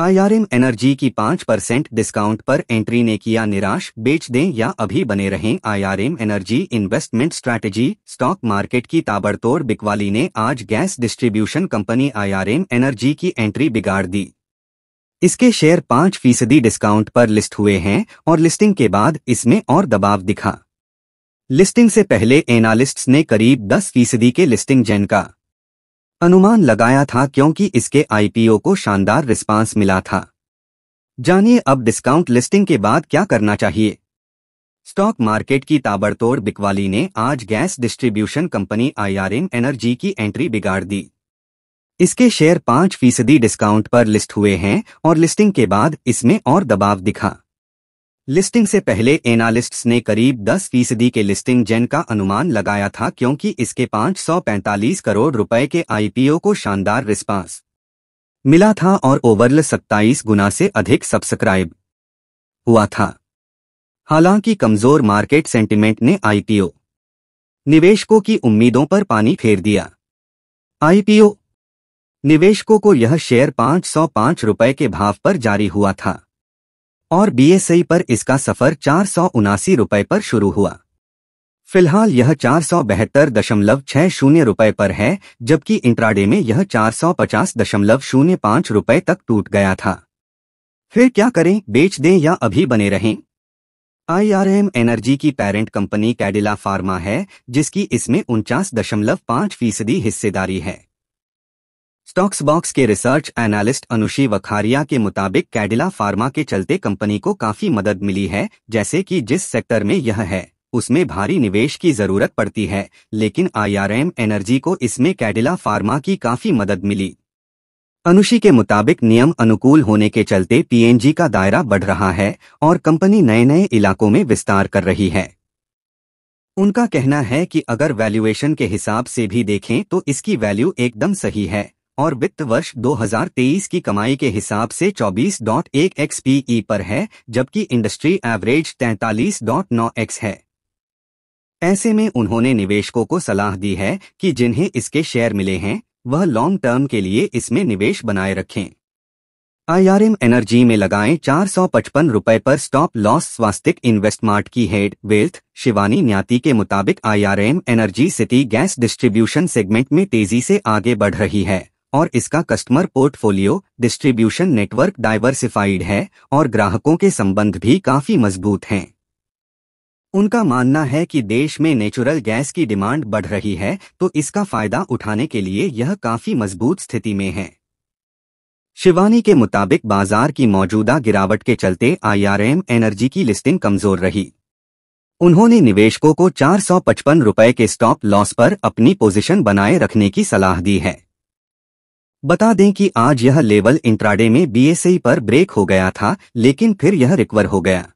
IRM energy की पाँच percent discount पर एंट्री ने किया निराश बेच दें या अभी बने रहें IRM energy investment strategy stock market की ताबड़तोड़ बिकवाली ने आज gas distribution company IRM energy की एंट्री बिगाड़ दी इसके शेयर पाँच फीसदी डिस्काउंट पर लिस्ट हुए हैं और लिस्टिंग के बाद इसमें और दबाव दिखा लिस्टिंग से पहले एनालिस्ट ने करीब दस फीसदी के लिस्टिंग जैन का अनुमान लगाया था क्योंकि इसके आईपीओ को शानदार रिस्पांस मिला था जानिए अब डिस्काउंट लिस्टिंग के बाद क्या करना चाहिए स्टॉक मार्केट की ताबड़तोड़ बिकवाली ने आज gas distribution company IRN energy की एंट्री बिगाड़ दी इसके शेयर पांच फीसदी डिस्काउंट पर लिस्ट हुए हैं और लिस्टिंग के बाद इसमें और दबाव दिखा लिस्टिंग से पहले एनालिस्ट्स ने करीब 10 फीसदी के लिस्टिंग जेन का अनुमान लगाया था क्योंकि इसके 545 करोड़ रुपए के आईपीओ को शानदार रिस्पांस मिला था और ओवरल 27 गुना से अधिक सब्सक्राइब हुआ था हालांकि कमजोर मार्केट सेंटिमेंट ने आईपीओ निवेशकों की उम्मीदों पर पानी फेर दिया आईपीओ निवेशकों को यह शेयर पांच रुपए के भाव पर जारी हुआ था और बीएसई पर इसका सफर चार सौ उनासी रुपये पर शुरू हुआ फिलहाल यह चार सौ बहत्तर दशमलव छह शून्य रुपये पर है जबकि इंट्राडे में यह चार सौ पचास दशमलव शून्य पाँच रुपये तक टूट गया था फिर क्या करें बेच दें या अभी बने रहें आईआरएम एनर्जी की पेरेंट कंपनी कैडिला फार्मा है जिसकी इसमें उनचास दशमलव पाँच फीसदी हिस्सेदारी है स्टॉक्स बॉक्स के रिसर्च एनालिस्ट अनुषी वखारिया के मुताबिक कैडिला फार्मा के चलते कंपनी को काफी मदद मिली है जैसे कि जिस सेक्टर में यह है उसमें भारी निवेश की जरूरत पड़ती है लेकिन आईआरएम एनर्जी को इसमें कैडिला फार्मा की काफी मदद मिली अनुषी के मुताबिक नियम अनुकूल होने के चलते पीएनजी का दायरा बढ़ रहा है और कंपनी नए नए इलाकों में विस्तार कर रही है उनका कहना है कि अगर वैल्यूएशन के हिसाब से भी देखें तो इसकी वैल्यू एकदम सही है और वित्त वर्ष 2023 की कमाई के हिसाब से 24.1 एक्स पीई पर है जबकि इंडस्ट्री एवरेज 43.9 एक्स है ऐसे में उन्होंने निवेशकों को सलाह दी है कि जिन्हें इसके शेयर मिले हैं वह लॉन्ग टर्म के लिए इसमें निवेश बनाए रखें आईआरएम एनर्जी में लगाएं चार सौ पचपन रुपए पर स्टॉप लॉस स्वास्तिक इन्वेस्टमार्ट की हेड वेल्थ शिवानी न्याति के मुताबिक IRM energy city gas distribution segment में तेजी से आगे बढ़ रही है और इसका customer portfolio distribution network diversified है और ग्राहकों के संबंध भी काफी मजबूत हैं उनका मानना है कि देश में नेचुरल गैस की डिमांड बढ़ रही है तो इसका फायदा उठाने के लिए यह काफी मजबूत स्थिति में है शिवानी के मुताबिक बाजार की मौजूदा गिरावट के चलते आईआरएम एनर्जी की लिस्टिंग कमजोर रही उन्होंने निवेशकों को चार सौ पचपन रुपए के स्टॉप लॉस पर अपनी पोजीशन बनाए रखने की सलाह दी है बता दें कि आज यह लेवल इंट्राडे में बीएसई पर ब्रेक हो गया था लेकिन फिर यह रिकवर हो गया